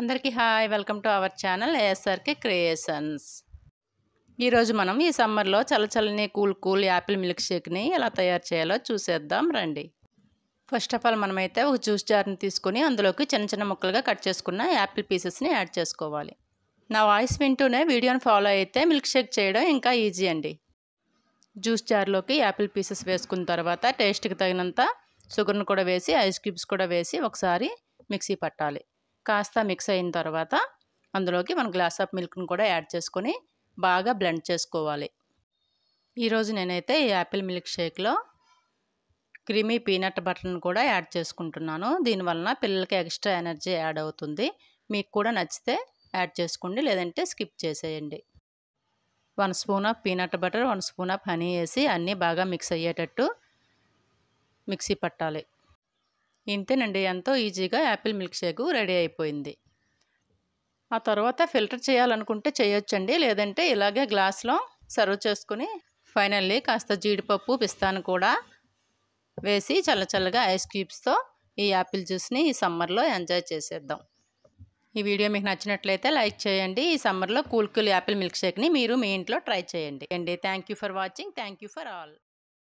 అందరికీ hi welcome to our channel ASRK creations ఈరోజు మనం ఈ సమ్మర్లో చల్లచల్లని కూల్ కూల్ యాపిల్ మిల్క్ షేక్ని ఎలా తయారు చేయాలో చూసేద్దాం రండి ఫస్ట్ ఆఫ్ ఆల్ మనమైతే ఒక జ్యూస్ జార్ని తీసుకుని అందులోకి చిన్న చిన్న ముక్కలుగా కట్ చేసుకున్న యాపిల్ పీసెస్ని యాడ్ చేసుకోవాలి నా వాయిస్ వింటూనే వీడియోని ఫాలో అయితే మిల్క్ షేక్ చేయడం ఇంకా ఈజీ అండి జ్యూస్ జార్లోకి యాపిల్ పీసెస్ వేసుకున్న తర్వాత టేస్ట్కి తగినంత షుగర్ను కూడా వేసి ఐస్ క్యూబ్స్ కూడా వేసి ఒకసారి మిక్సీ పట్టాలి కాస్త మిక్స్ అయిన తర్వాత అందులోకి మనం గ్లాస్ ఆఫ్ మిల్క్ను కూడా యాడ్ చేసుకొని బాగా బ్లెండ్ చేసుకోవాలి ఈరోజు నేనైతే ఈ యాపిల్ మిల్క్ షేక్లో క్రీమీ పీనట్ బటర్ని కూడా యాడ్ చేసుకుంటున్నాను దీనివలన పిల్లలకి ఎక్స్ట్రా ఎనర్జీ యాడ్ అవుతుంది మీకు కూడా నచ్చితే యాడ్ చేసుకోండి లేదంటే స్కిప్ చేసేయండి one spoon of peanut butter one spoon of honey వేసి అన్నీ బాగా మిక్స్ అయ్యేటట్టు మిక్సీ పట్టాలి ఇంతేనండి ఎంతో ఈజీగా యాపిల్ మిల్క్ షేక్ రెడీ అయిపోయింది ఆ తర్వాత ఫిల్టర్ చేయాలనుకుంటే చేయొచ్చండి లేదంటే ఇలాగే గ్లాస్లో సర్వ్ చేసుకుని ఫైనల్లీ కాస్త జీడిపప్పు పిస్తాను కూడా వేసి చల్లచల్లగా ఐస్ క్యూబ్స్తో ఈ యాపిల్ జ్యూస్ని ఈ సమ్మర్లో ఎంజాయ్ చేసేద్దాం ఈ వీడియో మీకు నచ్చినట్లయితే లైక్ చేయండి ఈ సమ్మర్లో కూల్ కూల్ యాపిల్ మిల్క్ షేక్ని మీరు మీ ఇంట్లో ట్రై చేయండి అండి thank for watching thank for all